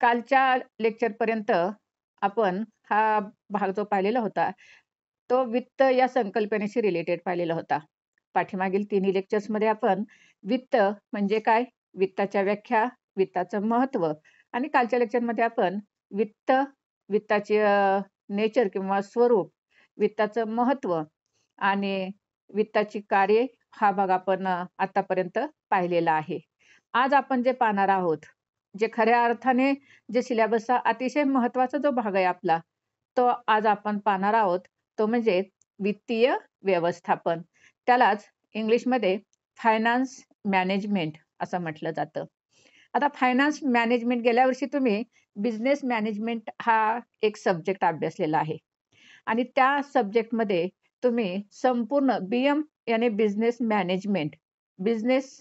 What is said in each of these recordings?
कालच्या लेक्चरपर्यंत आपण हा भाग जो पाहिलेला होता तो वित्त या संकल्पनेशी रिलेटेड पाहिलेला होता पाठीमागील तिन्ही मध्ये आपण वित्त म्हणजे काय वित्ताच्या व्याख्या वित्ताचं महत्त्व आणि कालच्या लेक्चरमध्ये आपण वित्त वित्ताचे नेचर किंवा स्वरूप वित्ताचं महत्त्व आणि वित्ताची कार्ये हा भाग आपण आतापर्यंत पाहिलेला आहे आज आपण जे पाहणार आहोत जे खऱ्या अर्थाने जे सिलेबसचा अतिशय महत्वाचा जो भाग आहे आपला तो आज आपण पाहणार आहोत तो म्हणजे वित्तीय व्यवस्थापन त्यालाच इंग्लिशमध्ये फायनान्स मॅनेजमेंट असं म्हटलं जातं आता फायनान्स मॅनेजमेंट गेल्या वर्षी तुम्ही बिझनेस मॅनेजमेंट हा एक सब्जेक्ट अभ्यासलेला आहे आणि त्या सब्जेक्टमध्ये तुम्ही संपूर्ण बी एम याने बिझनेस मॅनेजमेंट बिझनेस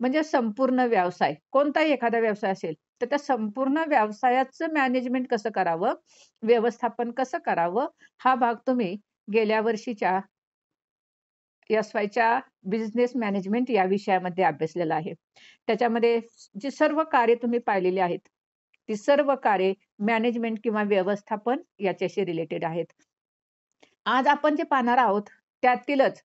म्हणजे संपूर्ण व्यवसाय कोणताही एखादा व्यवसाय असेल तर त्या संपूर्ण व्यवसायाचं मॅनेजमेंट कसं करावं व्यवस्थापन कसं करावं हा भाग तुम्ही गेल्या वर्षीच्या एसवायच्या बिझनेस मॅनेजमेंट या विषयामध्ये अभ्यासलेला आहे त्याच्यामध्ये जी सर्व कार्य तुम्ही पाहिलेली आहेत ती सर्व कार्य मॅनेजमेंट किंवा व्यवस्थापन याच्याशी रिलेटेड आहेत आज आपण जे पाहणार आहोत त्यातीलच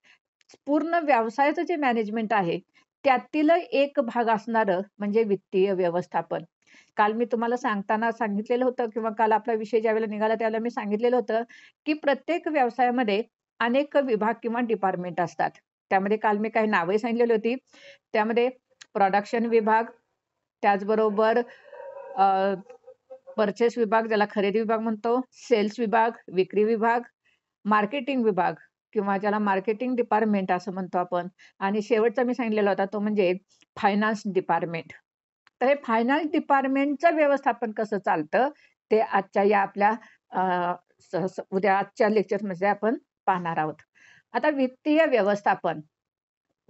पूर्ण व्यवसायाचं जे मॅनेजमेंट आहे त्यातील एक भाग असणार म्हणजे वित्तीय व्यवस्थापन काल मी तुम्हाला सांगताना सांगितलेलं होतं किंवा काल आपला विषय ज्यावेळेला निघाला त्यावेळेला मी सांगितलेलं होतं की प्रत्येक व्यवसायामध्ये अनेक विभाग किंवा डिपार्टमेंट असतात त्यामध्ये काल मी काही नावे सांगितलेली होती त्यामध्ये प्रोडक्शन विभाग त्याचबरोबर परचेस विभाग ज्याला खरेदी विभाग म्हणतो सेल्स विभाग विक्री विभाग मार्केटिंग विभाग किंवा ज्याला मार्केटिंग डिपार्टमेंट असं म्हणतो आपण आणि शेवटचा मी सांगितलेला होता तो म्हणजे फायनान्स डिपार्टमेंट तर हे फायनान्स डिपार्टमेंटचं व्यवस्थापन कसं चालतं ते आजच्या या आपल्या उद्या आजच्या लेक्चरमध्ये आपण पाहणार आहोत आता वित्तीय व्यवस्थापन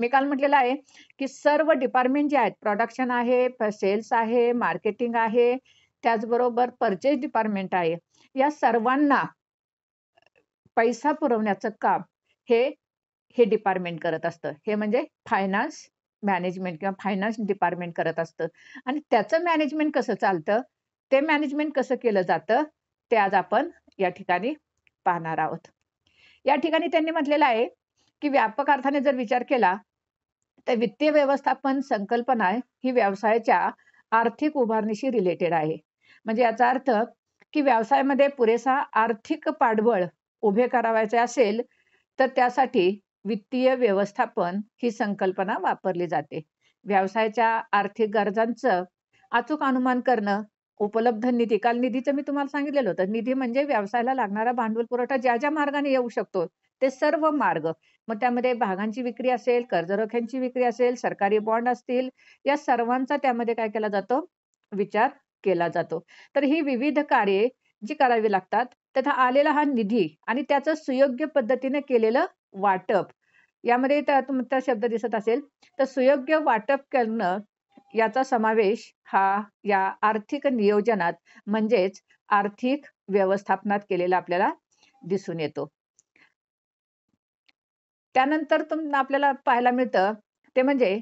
मी काल म्हटलेलं आहे की सर्व डिपार्टमेंट जे आहेत प्रोडक्शन आहे सेल्स आहे मार्केटिंग आहे त्याचबरोबर परचेस डिपार्टमेंट आहे या सर्वांना पैसा पुरवण्याचं काम हे हे डिपार्टमेंट करत असतं हे म्हणजे फायनान्स मॅनेजमेंट किंवा फायनान्स डिपार्टमेंट करत असतं आणि त्याचं मॅनेजमेंट कसं चालतं ते मॅनेजमेंट कसं केलं जातं ते आज आपण या ठिकाणी पाहणार आहोत या ठिकाणी त्यांनी म्हटलेलं आहे की व्यापक अर्थाने जर विचार केला तर वित्तीय व्यवस्थापन संकल्पना ही व्यवसायाच्या आर्थिक उभारणीशी रिलेटेड आहे म्हणजे याचा अर्थ की व्यवसायामध्ये पुरेसा आर्थिक पाठबळ उभे करावायचे असेल तर त्यासाठी वित्तीय व्यवस्थापन ही संकल्पना वापरली जाते व्यवसायाच्या आर्थिक गरजांचं अचूक अनुमान करणं उपलब्ध निधी काल निधीचं मी तुम्हाला सांगितलेलं होतं निधी म्हणजे व्यवसायाला लागणारा भांडवल पुरवठा ज्या ज्या मार्गाने येऊ शकतो ते सर्व मार्ग मग त्यामध्ये भागांची विक्री असेल कर्जरोख्यांची विक्री असेल सरकारी बॉन्ड असतील या सर्वांचा त्यामध्ये काय केला जातो विचार केला जातो तर ही विविध कार्ये जी करावी लागतात तथा आलेला हा निधी आणि त्याचं सुयोग्य पद्धतीने केलेलं वाटप यामध्ये तुमचा शब्द दिसत असेल तर सुयोग्य वाटप करणं याचा समावेश हा या आर्थिक नियोजनात म्हणजेच आर्थिक व्यवस्थापनात केलेला आपल्याला दिसून येतो त्यानंतर तुम आपल्याला पाहायला मिळतं ते म्हणजे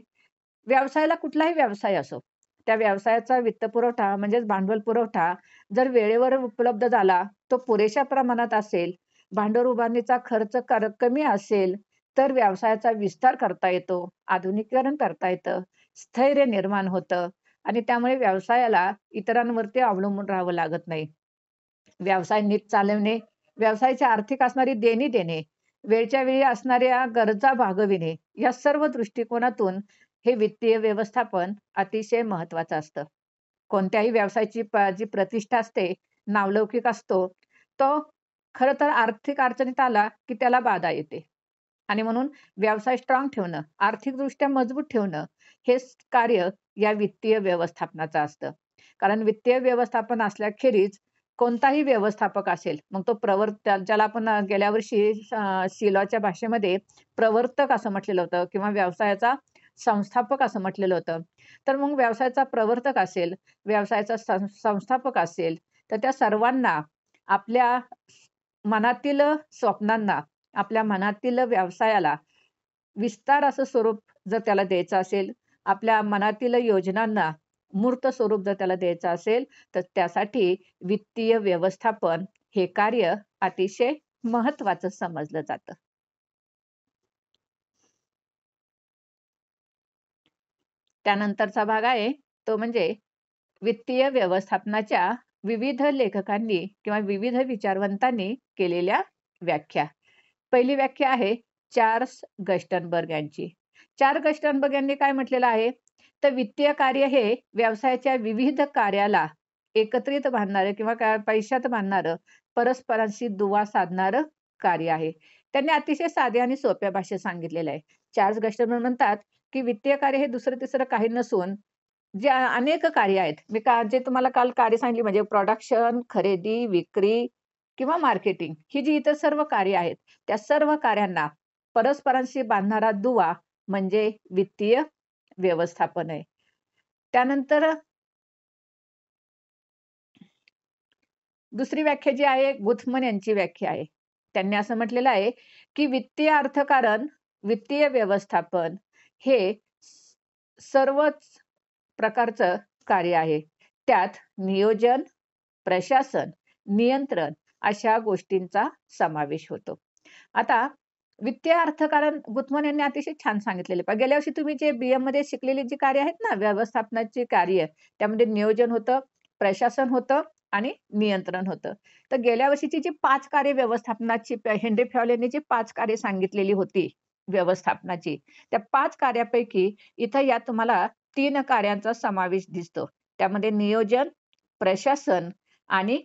व्यवसायाला कुठलाही व्यवसाय असो त्या व्यवसायाचा वित्त पुरवठा म्हणजेच भांडवल पुरवठा जर वेळेवर उपलब्ध झाला तो पुरेशा प्रमाणात असेल भांडवल उभारणीचा खर्च कमी असेल तर व्यवसायाचा विस्तार करता येतो आधुनिकीकरण करता येतं स्थैर्य निर्माण होतं आणि त्यामुळे व्यवसायाला इतरांवरती अवलंबून राहावं लागत नाही व्यवसाय नीट चालवणे व्यवसायाची आर्थिक असणारी देणी देणे वेळच्या वेळी असणाऱ्या गरजा भागविणे या सर्व दृष्टिकोनातून हे वित्तीय व्यवस्थापन अतिशय महत्वाचं असतं कोणत्याही व्यवसायाची जी प्रतिष्ठा असते नावलौकिक असतो तो खरं तर आर्थिक अडचणीत आला की त्याला बाधा येते आणि म्हणून व्यवसाय स्ट्रॉंग ठेवणं आर्थिकदृष्ट्या मजबूत ठेवणं हे कार्य या वित्तीय व्यवस्थापनाचं असतं कारण वित्तीय व्यवस्थापन असल्याखेरीज कोणताही व्यवस्थापक असेल मग तो प्रवर्त ज्याला आपण गेल्या वर्षी शिलॉच्या भाषेमध्ये प्रवर्तक असं म्हटलेलं होतं किंवा व्यवसायाचा संस्थापक असं म्हटलेलं होतं तर मग व्यवसायाचा प्रवर्तक असेल व्यवसायाचा संस्थापक असेल तर त्या सर्वांना आपल्या मनातील स्वप्नांना आपल्या मनातील व्यवसायाला विस्तार असं स्वरूप जर त्याला द्यायचं असेल आपल्या मनातील योजनांना मूर्त स्वरूप जर त्याला द्यायचं असेल तर त्यासाठी वित्तीय व्यवस्थापन हे कार्य अतिशय महत्वाचं समजलं जातं त्यानंतरचा भाग आहे तो म्हणजे वित्तीय व्यवस्थापनाच्या विविध लेखकांनी किंवा विविध विचारवंतांनी केलेल्या व्याख्या पहिली व्याख्या आहे चार्ल्स गस्टनबर्ग यांची चार गस्टनबर्ग यांनी काय म्हटलेलं आहे तर वित्तीय कार्य हे व्यवसायाच्या विविध कार्याला एकत्रित बांधणारं किंवा पैशात बांधणारं परस्परांशी दुवा साधणारं कार्य आहे त्यांनी अतिशय साध्या आणि सोप्या भाषेत सांगितलेलं आहे चार्ल्स गस्टनबर्ग म्हणतात की वित्तीय कार्य हे दुसरं तिसरं काही नसून जे अनेक कार्य आहेत मी का जे तुम्हाला काल कार्य सांगली म्हणजे प्रोडक्शन खरेदी विक्री किंवा मार्केटिंग ही जी इतर सर्व कार्य आहेत त्या सर्व कार्यांना परस्परांशी बांधणारा दुवा म्हणजे वित्तीय व्यवस्थापन आहे त्यानंतर दुसरी व्याख्या जी आहे गुथमन यांची व्याख्या आहे त्यांनी असं म्हटलेलं आहे की वित्तीय अर्थकारण वित्तीय व्यवस्थापन हे सर्वच प्रकारचं कार्य आहे त्यात नियोजन प्रशासन नियंत्रण अशा गोष्टींचा समावेश होतो आता वित्तीय अर्थकारण गुतमन यांनी अतिशय छान सांगितलेले पण गेल्या वर्षी तुम्ही जे बीएम मध्ये शिकलेले जे कार्य आहेत ना व्यवस्थापनाची कार्य त्यामध्ये नियोजन होतं प्रशासन होतं आणि नियंत्रण होतं तर गेल्या वर्षीची जी पाच कार्य व्यवस्थापनाची हेनरी फॅल यांनी जी पाच कार्य सांगितलेली होती व्यवस्थापनाची त्या पाच कार्यापैकी इथं या तुम्हाला तीन कार्यांचा समावेश दिसतो त्यामध्ये नियोजन प्रशासन आणि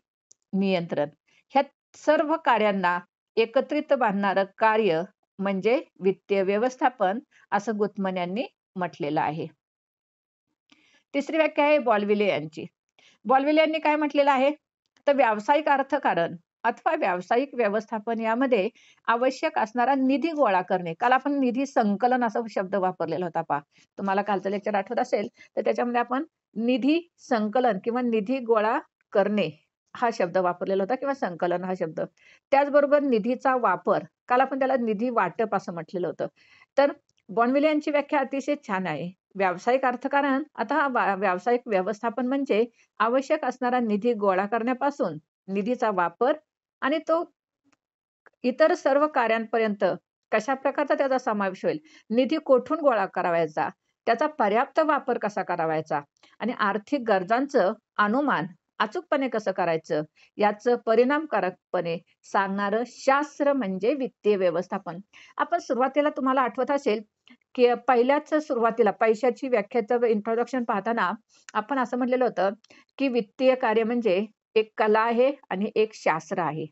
नियंत्रण ह्या सर्व कार्यांना एकत्रित बांधणारं कार्य म्हणजे वित्तीय व्यवस्थापन असं गुतमन यांनी म्हटलेलं आहे तिसरी व्याख्या आहे बॉलविले यांची बॉलविले यांनी काय म्हटलेलं आहे तर व्यावसायिक अर्थकारण अथवा व्यावसायिक व्यवस्थापन यामध्ये आवश्यक असणारा निधी गोळा करणे काल आपण निधी संकलन असा शब्द वापरलेला होता पा तुम्हाला कालचं लेक्चर आठवत असेल तर त्याच्यामध्ये आपण निधी संकलन किंवा निधी गोळा करणे हा शब्द वापरलेला होता किंवा संकलन हा शब्द त्याचबरोबर निधीचा वापर काल आपण त्याला निधी वाटप असं म्हटलेलं होतं तर बॉनविले यांची व्याख्या अतिशय छान आहे व्यावसायिक अर्थकारण आता व्यावसायिक व्यवस्थापन म्हणजे आवश्यक असणारा निधी गोळा करण्यापासून निधीचा वापर आणि तो इतर सर्व कार्यांपर्यंत कशा प्रकारचा त्याचा समावेश होईल निधी कोठून गोळा करावायचा त्याचा पर्याप्त वापर कसा करावायचा आणि आर्थिक गरजांचं अनुमान अचूकपणे कसं करायचं याचं परिणामकारकपणे सांगणारं शास्त्र म्हणजे वित्तीय व्यवस्थापन आपण सुरुवातीला तुम्हाला आठवत असेल की पहिल्याच सुरुवातीला पैशाची व्याख्याचं इंट्रोडक्शन पाहताना आपण असं म्हटलेलं होतं की वित्तीय कार्य म्हणजे एक कला आहे आणि एक शास्त्र आहे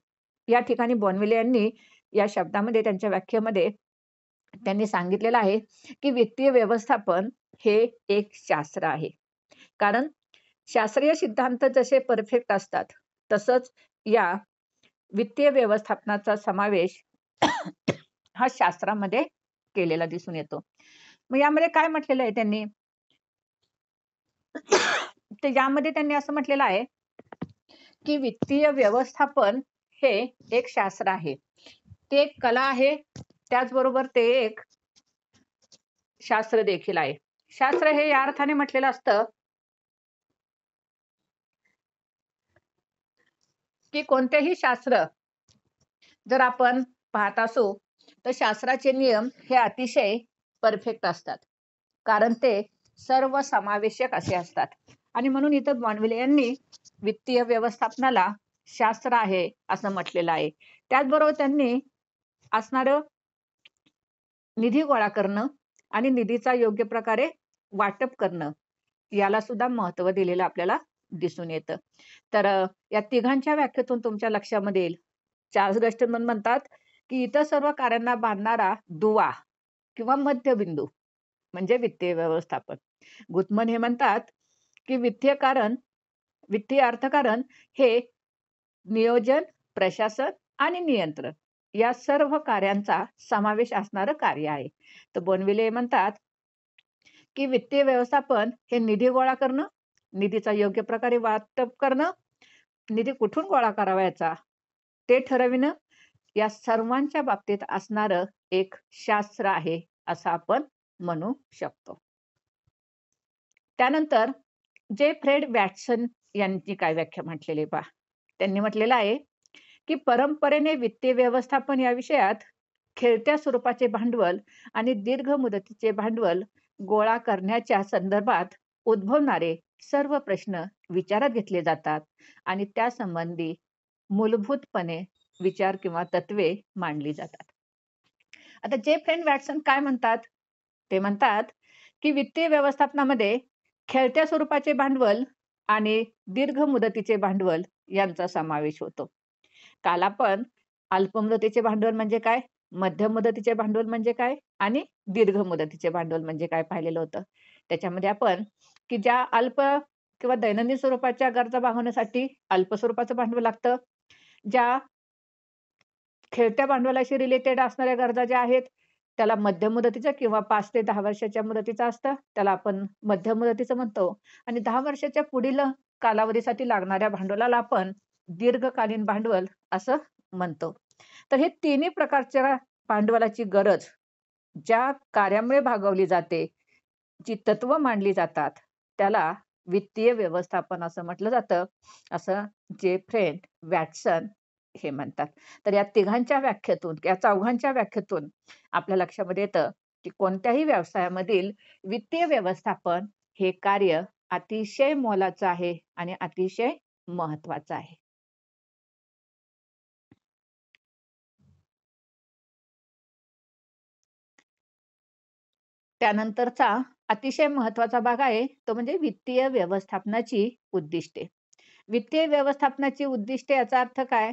या ठिकाणी बोनविले यांनी या शब्दामध्ये त्यांच्या व्याख्येमध्ये त्यांनी सांगितलेलं आहे की वित्तीय व्यवस्थापन हे एक शास्त्र आहे कारण शास्त्रीय सिद्धांत जसे परफेक्ट असतात तसंच या वित्तीय व्यवस्थापनाचा समावेश हा शास्त्रामध्ये केलेला दिसून येतो मग यामध्ये काय म्हटलेलं आहे त्यांनी यामध्ये त्यांनी असं म्हटलेलं आहे की वित्तीय व्यवस्थापन हे एक शास्त्र आहे ते एक कला आहे त्याचबरोबर ते एक शास्त्र देखील आहे शास्त्र हे या अर्थाने म्हटलेलं असतं की कोणतेही शास्त्र जर आपण पाहत असू तर शास्त्राचे नियम हे अतिशय परफेक्ट असतात कारण ते सर्व समावेशक असे असतात आणि म्हणून इथं बॉनविले यांनी वित्तीय व्यवस्थापनाला शास्त्र आहे असं म्हटलेलं आहे त्याचबरोबर त्यांनी असणार निधी गोळा करणं आणि निधीचा योग्य प्रकारे वाटप करणं याला सुद्धा महत्व दिलेलं आपल्याला दिसून येतं तर या तिघांच्या व्याख्येतून तुमच्या लक्षामध्ये येईल चार्ल्स गस्टन म्हणतात की इतर सर्व कार्यांना बांधणारा दुवा किंवा मध्यबिंदू म्हणजे वित्तीय व्यवस्थापन गुतमन हे म्हणतात की वित्तीय कारण वित्तीय अर्थकारण हे नियोजन प्रशासन आणि नियंत्रण या सर्व कार्यांचा समावेश असणारं कार्य आहे तर बोनविले म्हणतात की वित्तीय व्यवस्थापन हे निधी गोळा करणं निधीचा योग्य प्रकारे वाटप करणं निधी कुठून गोळा करावायचा ते ठरविणं या सर्वांच्या बाबतीत असणारं एक शास्त्र आहे असं आपण म्हणू शकतो त्यानंतर जे फ्रेड वॅटसन यांची काय व्याख्या म्हटलेली पहा त्यांनी म्हटलेलं आहे की परंपरेने वित्तीय व्यवस्थापन या विषयात खेळत्या स्वरूपाचे भांडवल आणि दीर्घ मुदतीचे भांडवल गोळा करण्याच्या संदर्भात उद्भवणारे सर्व प्रश्न विचारात घेतले जातात आणि त्या संबंधी मूलभूतपणे विचार किंवा तत्वे मांडली जातात आता जे फ्रेंड वॅटसन काय म्हणतात ते म्हणतात की वित्तीय व्यवस्थापनामध्ये खेळत्या स्वरूपाचे भांडवल आणि दीर्घ मुदतीचे भांडवल यांचा समावेश होतो काल आपण मुदतीचे भांडवल म्हणजे काय मध्यम मुदतीचे भांडवल म्हणजे काय आणि दीर्घ मुदतीचे भांडवल म्हणजे काय पाहिलेलं होतं त्याच्यामध्ये आपण की ज्या अल्प किंवा दैनंदिन स्वरूपाच्या गरजा भागवण्यासाठी अल्प स्वरूपाचं भांडवल लागतं ज्या खेळत्या भांडवलाशी रिलेटेड असणाऱ्या गरजा ज्या आहेत त्याला मध्यम मुदतीचा किंवा पाच ते दहा वर्षाच्या मुदतीचा असतं त्याला आपण मध्यम मुदतीचं म्हणतो आणि दहा वर्षाच्या पुढील कालावधीसाठी लागणाऱ्या भांडवलाला आपण दीर्घकालीन भांडवल असं म्हणतो तर हे तिन्ही प्रकारच्या भांडवलाची गरज ज्या कार्यामुळे भागवली जाते जी तत्व मांडली जातात त्याला वित्तीय व्यवस्थापन असं म्हटलं जातं असं जे फ्रेंड वॅटसन हे म्हणतात तर या तिघांच्या व्याख्येतून या चौघांच्या व्याख्येतून आपल्या लक्षामध्ये येतं की कोणत्याही व्यवसायामधील वित्तीय व्यवस्थापन हे कार्य अतिशय मोलाचं आहे आणि अतिशय महत्वाचं आहे त्यानंतरचा अतिशय महत्वाचा भाग आहे तो म्हणजे वित्तीय व्यवस्थापनाची उद्दिष्टे वित्तीय व्यवस्थापनाची उद्दिष्टे याचा अर्थ काय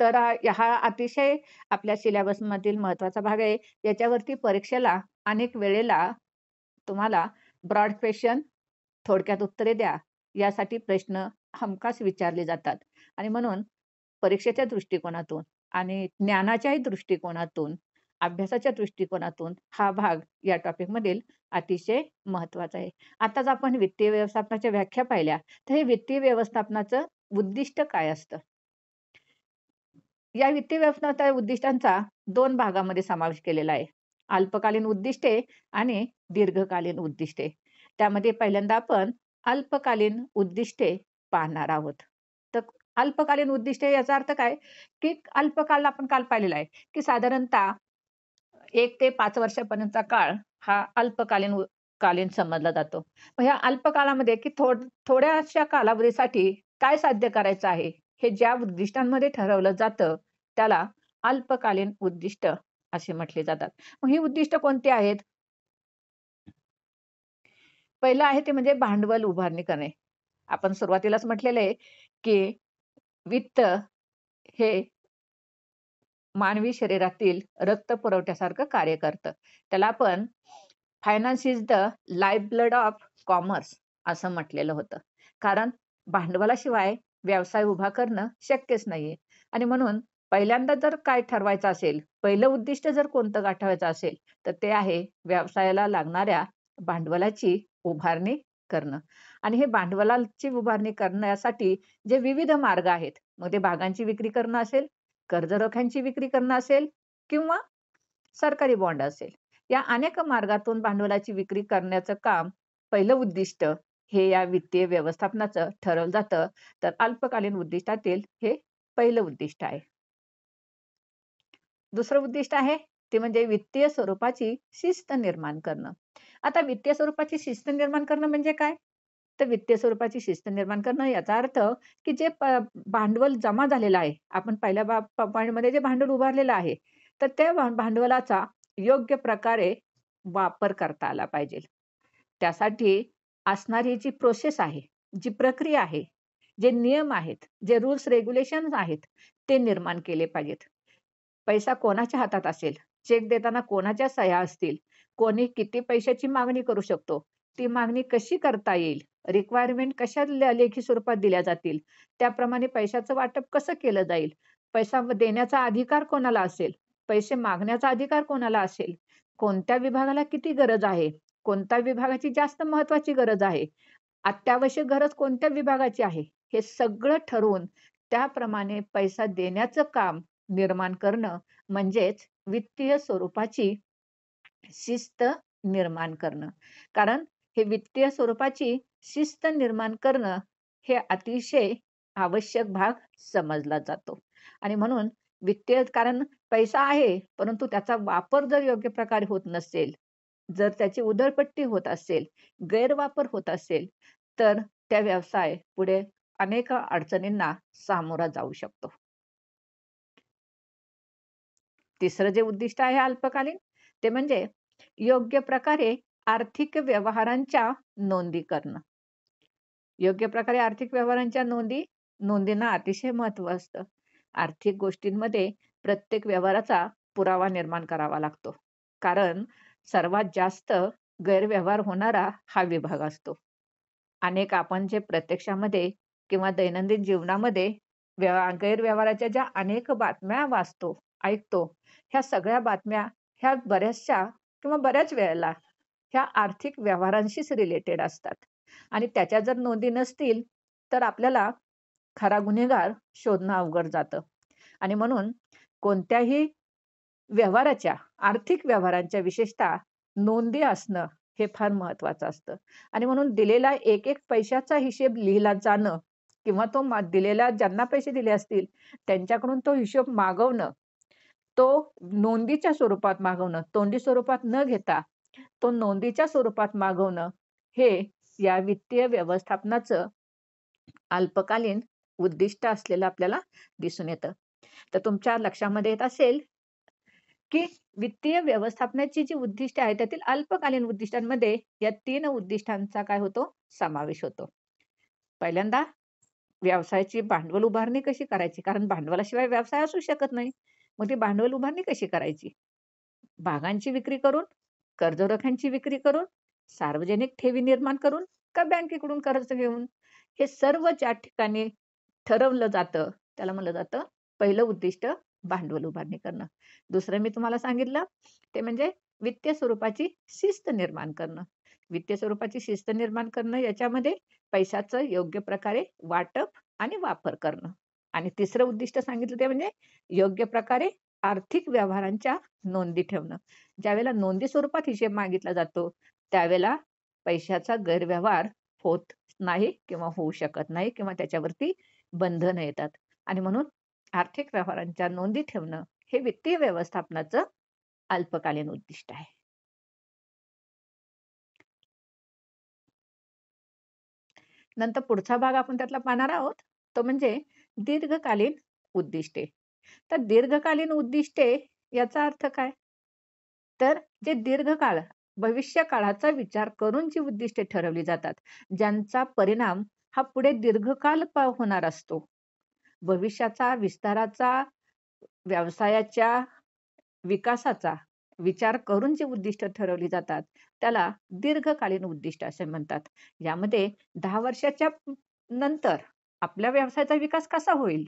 तर हा अतिशय आपल्या मधील महत्त्वाचा भाग आहे याच्यावरती परीक्षेला अनेक वेळेला तुम्हाला ब्रॉड क्वेश्चन थोडक्यात उत्तरे द्या यासाठी प्रश्न हमखास विचारले जातात आणि म्हणून परीक्षेच्या दृष्टिकोनातून आणि ज्ञानाच्याही दृष्टिकोनातून अभ्यासाच्या दृष्टिकोनातून हा भाग या टॉपिक मधील अतिशय महत्त्वाचा आहे आताच आपण वित्तीय व्यवस्थापनाच्या व्याख्या पाहिल्या तर हे वित्तीय व्यवस्थापनाचं उद्दिष्ट काय असतं या वित्तीय व्यवस्थापनाच्या उद्दिष्टांचा दोन भागामध्ये समावेश केलेला आहे अल्पकालीन उद्दिष्टे आणि दीर्घकालीन उद्दिष्टे त्यामध्ये पहिल्यांदा आपण अल्पकालीन उद्दिष्टे पाहणार आहोत तर अल्पकालीन उद्दिष्टे याचा अर्थ काय की अल्पकाल आपण काल पाहिलेला आहे की साधारणतः एक ते पाच वर्षापर्यंतचा काळ हा अल्पकालीन कालीन समजला जातो मग ह्या अल्पकाळामध्ये की थोड थोड्याशा कालावधीसाठी काय साध्य करायचं आहे हे ज्या उद्दिष्टांमध्ये ठरवलं जातं त्याला अल्पकालीन उद्दिष्ट असे म्हटले जातात मग ही उद्दिष्ट कोणती आहेत पहिलं आहे ते म्हणजे भांडवल उभारणी करणे आपण सुरुवातीलाच म्हटलेलं आहे की वित्त हे मानवी शरीरातील रक्त पुरवठ्यासारखं कार्य करतं त्याला आपण finance is the life blood of commerce असं म्हटलेलं होतं कारण भांडवलाशिवाय व्यवसाय उभा करणं शक्यच नाहीये आणि म्हणून पहिल्यांदा जर काय ठरवायचं असेल पहिलं उद्दिष्ट जर कोणतं गाठवायचं असेल तर ते आहे व्यवसायाला लागणाऱ्या भांडवलाची उभारणी करणं आणि हे भांडवलाची उभारणी करण्यासाठी जे विविध मार्ग आहेत मग ते भागांची विक्री करणं असेल कर्जरोख्यांची विक्री करणं असेल किंवा सरकारी बॉन्ड असेल या अनेक मार्गातून भांडवलाची विक्री करण्याचं काम पहिलं उद्दिष्ट हे या वित्तीय व्यवस्थापनाचं ठरवलं जातं तर अल्पकालीन उद्दिष्टातील हे पहिलं उद्दिष्ट आहे दुसरं उद्दिष्ट आहे ते म्हणजे वित्तीय स्वरूपाची शिस्त निर्माण करणं आता वित्तीय स्वरूपाची शिस्त निर्माण करणं म्हणजे काय तर वित्तीय स्वरूपाची शिस्त निर्माण करणं याचा अर्थ की जे भांडवल जमा झालेलं आहे आपण पहिल्या पॉईंटमध्ये जे भांडवल उभारलेलं आहे तर त्या भांडवलाचा योग्य प्रकारे वापर करता आला पाहिजे त्यासाठी असणारी जी प्रोसेस आहे जी प्रक्रिया आहे जे नियम आहेत जे रूल्स रेग्युलेशन आहेत ते निर्माण केले पाहिजेत पैसा कोणाच्या हातात असेल चेक देताना कोणाच्या सह्या असतील कोणी किती पैशाची मागणी करू शकतो ती मागणी कशी करता येईल रिक्वायरमेंट कशा लेखी स्वरूपात दिल्या जातील त्याप्रमाणे पैशाचं वाटप कसं केलं जाईल पैसा देण्याचा अधिकार कोणाला असेल पैसे मागण्याचा अधिकार कोणाला असेल कोणत्या विभागाला किती गरज आहे कोणत्या विभागाची जास्त महत्वाची गरज आहे अत्यावश्यक गरज कोणत्या विभागाची आहे हे सगळं ठरवून त्याप्रमाणे पैसा देण्याचं काम निर्माण करणं म्हणजेच वित्तीय स्वरूपाची शिस्त निर्माण करणं कारण हे वित्तीय स्वरूपाची शिस्त निर्माण करणं हे अतिशय आवश्यक भाग समजला जातो आणि म्हणून वित्तीय कारण पैसा आहे परंतु त्याचा वापर जर योग्य प्रकारे होत नसेल जर त्याची उधळपट्टी होत असेल गैरवापर होत असेल तर त्या व्यवसाय पुढे अनेक अडचणींना सामोरा जाऊ शकतो तिसरं जे उद्दिष्ट आहे अल्पकालीन ते म्हणजे योग्य प्रकारे आर्थिक व्यवहारांच्या नोंदी करणं योग्य प्रकारे आर्थिक व्यवहारांच्या नोंदी नोंदींना अतिशय महत्व असतं आर्थिक गोष्टींमध्ये प्रत्येक व्यवहाराचा पुरावा निर्माण करावा लागतो कारण सर्वात जास्त गैरव्यवहार होणारा हा विभाग असतो अनेक आपण जे प्रत्यक्षामध्ये किंवा दैनंदिन जीवनामध्ये गैरव्यवहाराच्या ज्या अनेक बातम्या वाचतो ऐकतो ह्या सगळ्या बातम्या ह्या बऱ्याचशा किंवा बऱ्याच वेळेला ह्या आर्थिक व्यवहारांशीच रिलेटेड असतात आणि त्याच्या जर नोंदी नसतील तर आपल्याला खरा गुन्हेगार शोधणं अवघड जातं आणि म्हणून कोणत्याही व्यवहाराच्या आर्थिक व्यवहारांच्या विशेषतः नोंदी असणं हे फार महत्वाचं असतं आणि म्हणून दिलेला एक एक पैशाचा हिशेब लिहिला जाणं किंवा तो दिलेला ज्यांना पैसे दिले असतील त्यांच्याकडून तो हिशोब मागवणं तो नोंदीच्या स्वरूपात मागवणं तोंडी स्वरूपात न घेता तो नोंदीच्या स्वरूपात मागवणं हे या वित्तीय व्यवस्थापनाचं अल्पकालीन उद्दिष्ट असलेलं आपल्याला दिसून येतं तर तुमच्या लक्षामध्ये येत असेल की वित्तीय व्यवस्थापनाची जी उद्दिष्ट आहे त्यातील अल्पकालीन उद्दिष्टांमध्ये या तीन उद्दिष्टांचा काय होतो समावेश होतो पहिल्यांदा व्यवसायाची भांडवल उभारणी कशी करायची कारण भांडवलाशिवाय व्यवसाय असू शकत नाही मग ती भांडवल उभारणी कशी करायची भागांची विक्री करून कर्ज रोख्यांची विक्री करून सार्वजनिक ठेवी निर्माण करून का बँकेकडून कर्ज घेऊन हे सर्व ज्या ठिकाणी ठरवलं जातं त्याला म्हणलं जातं पहिलं उद्दिष्ट भांडवल उभारणी करणं दुसरं मी तुम्हाला सांगितलं ते म्हणजे वित्तीय स्वरूपाची शिस्त निर्माण करणं वित्तीय स्वरूपाची शिस्त निर्माण करणं याच्यामध्ये पैशाचं योग्य प्रकारे वाटप आणि वापर करणं आणि तिसरं उद्दिष्ट सांगितलं ते म्हणजे योग्य प्रकारे आर्थिक व्यवहारांच्या नोंदी ठेवणं ज्यावेळेला नोंदी स्वरूपात हिशेब मागितला जातो त्यावेळेला पैशाचा गैरव्यवहार होत नाही किंवा होऊ शकत नाही किंवा त्याच्यावरती बंधन येतात आणि म्हणून आर्थिक व्यवहारांच्या नोंदी ठेवणं हे वित्तीय व्यवस्थापनाचं अल्पकालीन उद्दिष्ट आहे नंतर पुढचा भाग आपण त्यातला पाहणार आहोत तो म्हणजे दीर्घकालीन उद्दिष्टे तर दीर्घकालीन उद्दिष्टे याचा अर्थ काय तर जे दीर्घकाळ भविष्य काळाचा विचार करून जी उद्दिष्टे ठरवली जातात ज्यांचा परिणाम हा पुढे दीर्घकाल होणार असतो भविष्याचा विस्ताराचा व्यवसायाच्या विकासाचा विचार करून जे उद्दिष्ट ठरवली जातात त्याला दीर्घकालीन उद्दिष्ट असे म्हणतात यामध्ये दहा वर्षाच्या नंतर आपल्या व्यवसायाचा विकास कसा होईल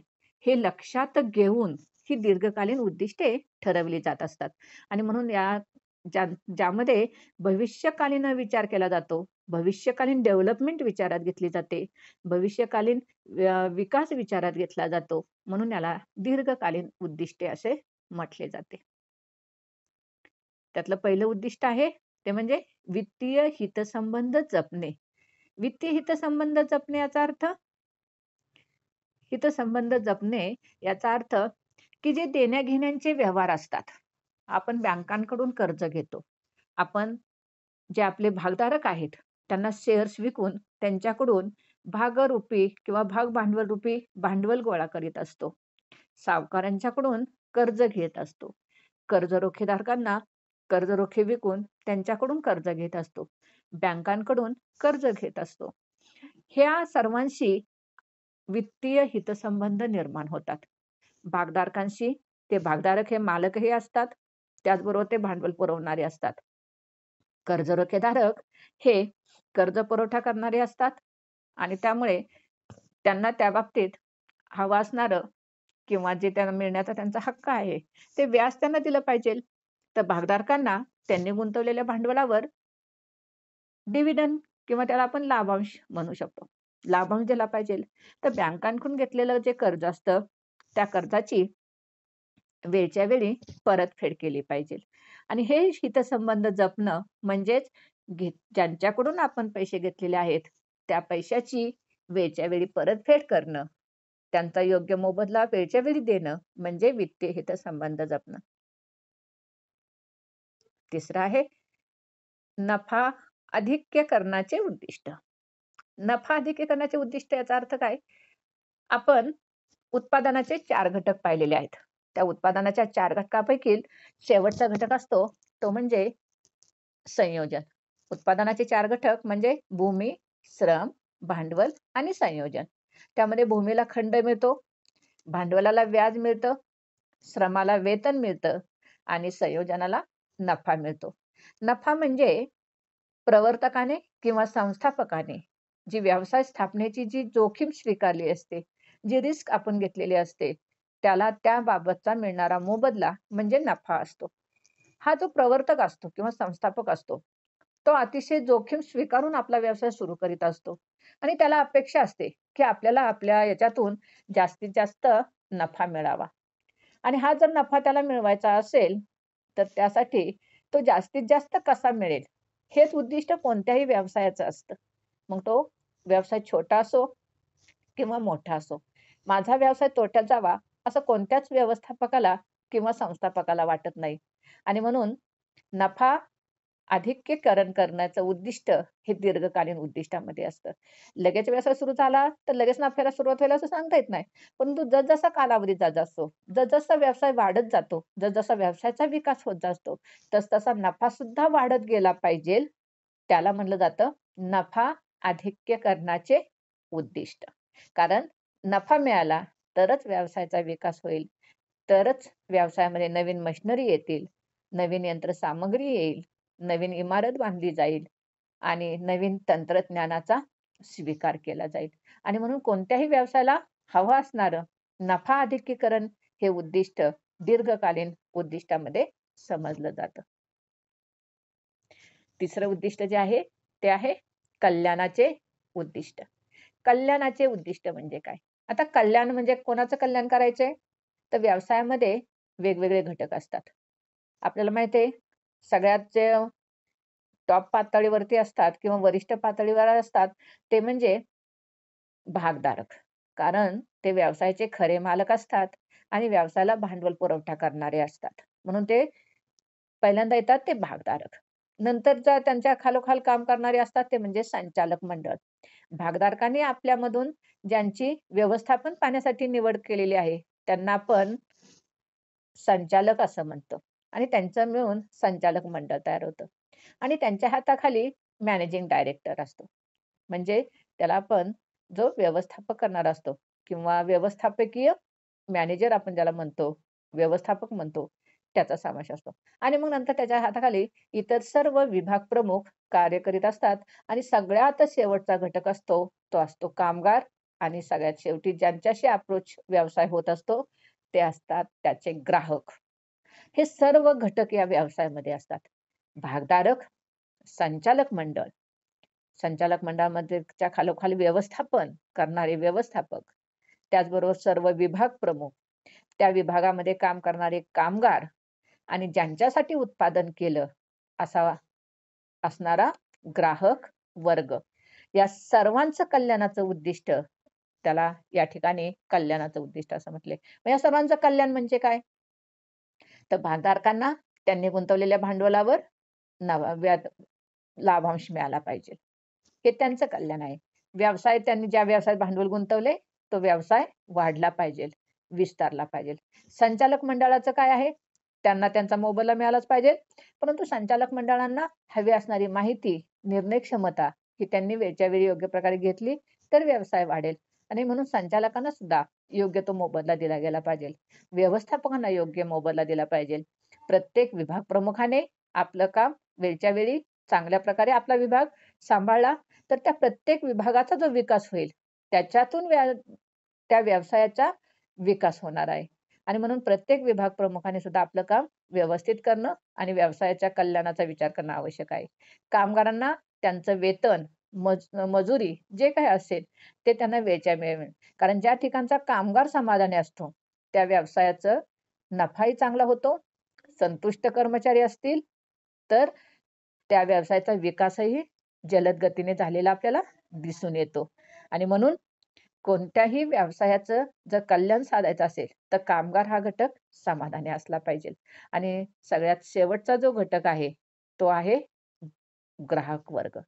हे लक्षात घेऊन ही दीर्घकालीन उद्दिष्टे ठरवली जात असतात आणि म्हणून या ज्या ज्यामध्ये भविष्यकालीन विचार केला जातो भविष्यकालीन डेव्हलपमेंट विचारात घेतली जाते भविष्यकालीन विकास विचारात घेतला जातो म्हणून याला दीर्घकालीन उद्दिष्टे असे म्हटले जाते त्यातलं पहिलं उद्दिष्ट आहे ते म्हणजे वित्तीय हितसंबंध जपणे वित्तीय हितसंबंध जपणे याचा अर्थ हितसंबंध जपणे याचा अर्थ की जे देण्या घेण्याचे व्यवहार असतात आपण बँकांकडून कर्ज घेतो आपण जे आपले भागधारक आहेत त्यांना शेअर्स विकून त्यांच्याकडून भागरूपी किंवा भाग भांडवल रूपी भांडवल गोळा करीत असतो सावकारांच्याकडून कर्ज घेत असतो कर्ज रोखेधारकांना कर्ज रोखे विकून त्यांच्याकडून कर्ज घेत असतो बँकांकडून कर्ज घेत असतो ह्या सर्वांशी वित्तीय हितसंबंध निर्माण होतात भागधारकांशी ते भागधारक हे मालकही असतात त्याचबरोबर ते भांडवल पुरवणारे असतात कर्ज रोखेधारक हे कर्ज पुरवठा करणारे असतात आणि त्यामुळे त्यांना त्या बाबतीत हवं असणार किंवा जे त्यांना मिळण्याचा त्यांचा हक्क आहे ते व्याज त्यांना दिलं पाहिजे तर भागधारकांना त्यांनी गुंतवलेल्या भांडवलावर डिव्हिडंड किंवा त्याला आपण लाभांश म्हणू शकतो लाभांश दिला पाहिजे तर बँकांकडून घेतलेलं जे कर्ज असतं त्या कर्जाची वेळच्या वेळी परतफेड केली पाहिजे आणि हे हितसंबंध जपणं म्हणजेच ज्यांच्याकडून आपण पैसे घेतलेले आहेत त्या पैशाची वेळच्या वेळी परतफेड करणं त्यांचा योग्य मोबदला वेळच्या वेळी देणं म्हणजे वित्तीय हितसंबंध जपणं तिसरं आहे नफा अधिक्य करण्याचे उद्दिष्ट नफा अधिक्य करण्याचे उद्दिष्ट याचा अर्थ काय आपण उत्पादनाचे चार घटक पाहिलेले आहेत त्या उत्पादनाच्या चार घटकापैकी शेवटचा घटक असतो तो म्हणजे संयोजन उत्पादनाचे चार घटक म्हणजे भूमी श्रम भांडवल आणि संयोजन त्यामध्ये भूमीला खंड मिळतो भांडवलाला व्याज मिळतं श्रमाला वेतन मिळतं आणि संयोजनाला नफा मिळतो नफा म्हणजे प्रवर्तकाने किंवा संस्थापकाने जी व्यवसाय स्थापनेची जी जोखीम स्वीकारली असते जी रिस्क आपण घेतलेली असते त्याला त्या बाबतचा मिळणारा मोबदला म्हणजे नफा असतो हा जो प्रवर्तक असतो किंवा संस्थापक असतो तो अतिशय जोखीम स्वीकारून आपला व्यवसाय सुरू करीत असतो आणि त्याला अपेक्षा असते की आपल्याला आपल्या याच्यातून जास्तीत जास्त नफा मिळावा आणि हा जर नफा त्याला मिळवायचा असेल तर त्यासाठी तो जास्तीत जास्त कसा मिळेल हेच उद्दिष्ट कोणत्याही व्यवसायाचं असतं मग तो व्यवसाय छोटा असो किंवा मोठा असो माझा व्यवसाय तोट्यात जावा असं कोणत्याच व्यवस्थापकाला किंवा संस्थापकाला वाटत नाही आणि म्हणून नफा अधिक्यकरण करण्याचं उद्दिष्ट हे दीर्घकालीन उद्दिष्टामध्ये असतं लगेच व्यवसाय सुरू झाला तर लगेच नफ्याला सुरुवात व्हायला असं सांगता येत नाही परंतु जसजसा कालावधी जात असतो जसजसा व्यवसाय वाढत जातो जसजसा व्यवसायाचा विकास होत जातो तस तसा नफा सुद्धा वाढत गेला पाहिजे त्याला म्हणलं जातं नफा अधिक्यकरणाचे उद्दिष्ट कारण नफा मिळाला तरच व्यवसायाचा विकास होईल तरच व्यवसायामध्ये नवीन मशिनरी येतील नवीन यंत्रसामग्री येईल नवीन इमारत बांधली जाईल आणि नवीन तंत्रज्ञानाचा स्वीकार केला जाईल आणि म्हणून कोणत्याही व्यवसायाला हवा असणार नफा अधिकीकरण हे उद्दिष्ट दीर्घकालीन उद्दिष्टामध्ये समजलं जात तिसरं उद्दिष्ट जे आहे ते आहे कल्याणाचे उद्दिष्ट कल्याणाचे उद्दिष्ट म्हणजे काय आता कल्याण म्हणजे कोणाचं कल्याण करायचंय तर व्यवसायामध्ये वेगवेगळे घटक असतात आपल्याला माहिती आहे सगळ्यात जे टॉप पातळीवरती असतात किंवा वरिष्ठ पातळीवर असतात ते म्हणजे भागधारक कारण ते व्यवसायाचे खरे मालक असतात आणि व्यवसायाला भांडवल पुरवठा करणारे असतात म्हणून ते पहिल्यांदा येतात ते भागधारक नंतरचा त्यांच्या खालोखाल काम करणारे असतात ते म्हणजे संचालक मंडळ भागधारकांनी आपल्यामधून ज्यांची व्यवस्थापन पाहण्यासाठी निवड केलेली आहे त्यांना पण संचालक असं म्हणतो आणि त्यांचं मिळून संचालक मंडळ तयार होतं आणि त्यांच्या हाताखाली मॅनेजिंग डायरेक्टर असतो म्हणजे त्याला आपण जो व्यवस्थापक करणार असतो किंवा व्यवस्थापकीय मॅनेजर आपण ज्याला म्हणतो व्यवस्थापक म्हणतो त्याचा समावेश असतो आणि मग नंतर त्याच्या हाताखाली इतर सर्व विभाग प्रमुख कार्य करीत असतात आणि सगळ्यात शेवटचा घटक असतो तो असतो कामगार आणि सगळ्यात शेवटी ज्यांच्याशी अप्रोच व्यवसाय होत असतो ते असतात त्याचे ग्राहक हे सर्व घटक या व्यवसायामध्ये असतात भागधारक संचालक मंडळ संचालक मंडळामध्ये खालोखाली व्यवस्थापन करणारे व्यवस्थापक त्याचबरोबर सर्व विभाग प्रमुख त्या विभागामध्ये काम करणारे कामगार आणि ज्यांच्यासाठी उत्पादन केलं असा असणारा ग्राहक वर्ग या सर्वांचं कल्याणाचं उद्दिष्ट त्याला या ठिकाणी कल्याणाचं उद्दिष्ट असं म्हटले या सर्वांचं कल्याण म्हणजे काय तर भागधारकांना त्यांनी गुंतवलेल्या भांडवलावर व्या लाभांश मिळाला पाहिजे हे त्यांचं कल्याण आहे व्यवसाय त्यांनी ज्या व्यवसायात भांडवल गुंतवले तो व्यवसाय वाढला पाहिजे विस्तारला पाहिजे संचालक मंडळाचं काय आहे त्यांना त्यांचा मोबदला मिळालाच पाहिजे परंतु संचालक मंडळांना हवी असणारी माहिती निर्णय क्षमता ही त्यांनी वेळच्या वेळी योग्य प्रकारे घेतली तर व्यवसाय वाढेल आणि म्हणून संचालकांना सुद्धा योग्य तो मोबदला दिला गेला पाहिजे व्यवस्थापकांना योग्य मोबदला दिला पाहिजे प्रत्येक विभाग प्रमुखाने आपलं काम वेळच्या वेळी चांगल्या प्रकारे आपला विभाग सांभाळला तर त्या प्रत्येक विभागाचा जो विकास होईल त्याच्यातून त्या व्यवसायाचा विकास होणार आहे आणि म्हणून प्रत्येक विभाग प्रमुखाने सुद्धा आपलं काम व्यवस्थित करणं आणि व्यवसायाच्या कल्याणाचा विचार करणं आवश्यक आहे कामगारांना त्यांचं वेतन मजुरी जे काही असेल ते त्यांना वेचा कारण ज्या ठिकाणचा कामगार समाधानी असतो त्या व्यवसायाचं नफाही चांगला होतो संतुष्ट कर्मचारी असतील तर त्या व्यवसायाचा विकासही जलद गतीने झालेला आपल्याला दिसून येतो आणि म्हणून कोणत्याही व्यवसायाचं जर कल्याण साधायचं असेल तर कामगार हा घटक समाधानी असला पाहिजे आणि सगळ्यात शेवटचा जो घटक आहे तो आहे ग्राहक वर्ग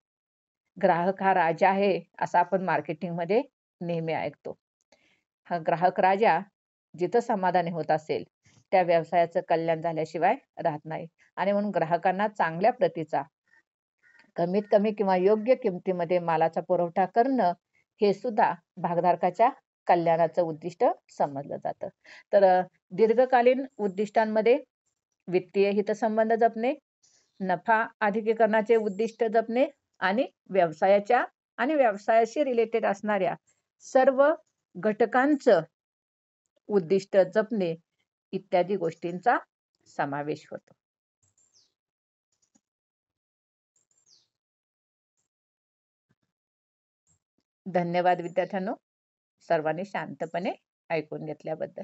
ग्राहक हा राजा आहे असं आपण मार्केटिंगमध्ये नेहमी ऐकतो हा ग्राहक राजा जिथं समाधानी होत असेल त्या व्यवसायाचं कल्याण झाल्याशिवाय राहत नाही आणि म्हणून ग्राहकांना चांगल्या प्रतीचा कमीत कमी किंवा योग्य किमतीमध्ये मालाचा पुरवठा करणं हे सुद्धा भागधारकाच्या कल्याणाचं उद्दिष्ट समजलं जातं तर दीर्घकालीन उद्दिष्टांमध्ये वित्तीय हितसंबंध जपणे नफा अधिकीकरणाचे उद्दिष्ट जपणे आणि व्यवसायाच्या आणि व्यवसायाशी रिलेटेड असणाऱ्या सर्व घटकांचं उद्दिष्ट जपणे इत्यादी गोष्टींचा समावेश होतो धन्यवाद विद्यार्थ्यांनो सर्वांनी शांतपणे ऐकून घेतल्याबद्दल